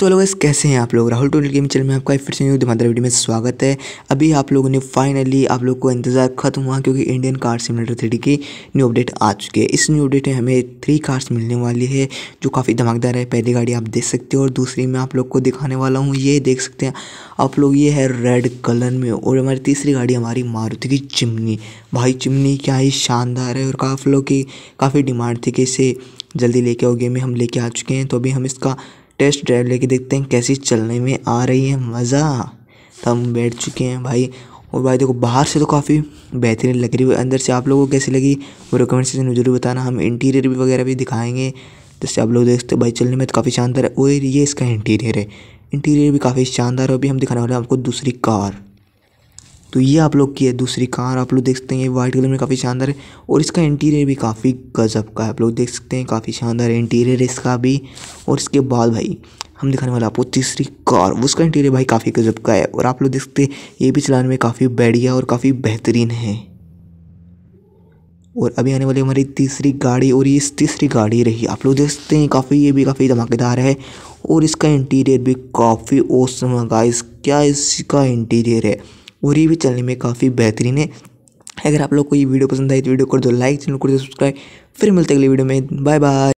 तो लोग कैसे हैं आप लोग राहुल टोल गेम चैनल में आपका फिर से न्यू दिमाग वीडियो में स्वागत है अभी आप लोगों ने फाइनली आप लोग को इंतजार खत्म हुआ क्योंकि इंडियन कार सिमिलेटर थ्री की न्यू अपडेट आ चुकी है इस न्यू अपडेट में हमें थ्री कार्स मिलने वाली है जो काफ़ी धमाकेदार है पहली गाड़ी आप देख सकते हो और दूसरी मैं आप लोग को दिखाने वाला हूँ ये देख सकते हैं आप लोग ये है रेड कलर में और हमारी तीसरी गाड़ी हमारी मारुति की चिमनी भाई चिमनी क्या ही शानदार है और काफ़ी लोग की काफ़ी डिमांड थी कि इसे जल्दी लेके आओ गेम में हम लेके आ चुके हैं तो अभी हम इसका टेस्ट ड्राइव लेके देखते हैं कैसी चलने में आ रही है मज़ा तो हम बैठ चुके हैं भाई और भाई देखो बाहर से तो काफ़ी बेहतरीन लग रही है अंदर से आप लोगों को कैसी लगी वो रिकमेंड सेक्शन में जरूर बताना हम इंटीरियर भी वगैरह भी दिखाएंगे जिससे आप लोग देखते भाई चलने में तो काफ़ी शानदार है और ये इसका इंटीरियर है इंटीरियर भी काफ़ी शानदार है अभी हम दिखाने वाले हैं आपको दूसरी कार तो ये आप लोग की है दूसरी कार आप लोग देख सकते हैं ये वाइट कलर में काफ़ी शानदार है और इसका इंटीरियर भी काफ़ी गजब का है आप लोग देख सकते हैं काफ़ी शानदार है इंटीरियर इसका भी और इसके बाद भाई हम दिखाने वाला आपको तीसरी कार उसका इंटीरियर भाई काफ़ी गजब का है और आप लोग देख सकते हैं ये भी चलाने में काफ़ी बढ़िया और काफ़ी बेहतरीन है और अभी आने वाली हमारी तीसरी गाड़ी और ये तीसरी गाड़ी रही आप लोग देख सकते हैं काफ़ी ये भी काफ़ी धमाकेदार है और इसका इंटीरियर भी काफ़ी ओसम है गाइस क्या इसका इंटीरियर है और ये भी चलने में काफ़ी बेहतरीन है अगर आप लोग को ये वीडियो पसंद आई तो वीडियो कर दो लाइक चैनल कर दो सब्सक्राइब फिर मिलते अगले वीडियो में बाय बाय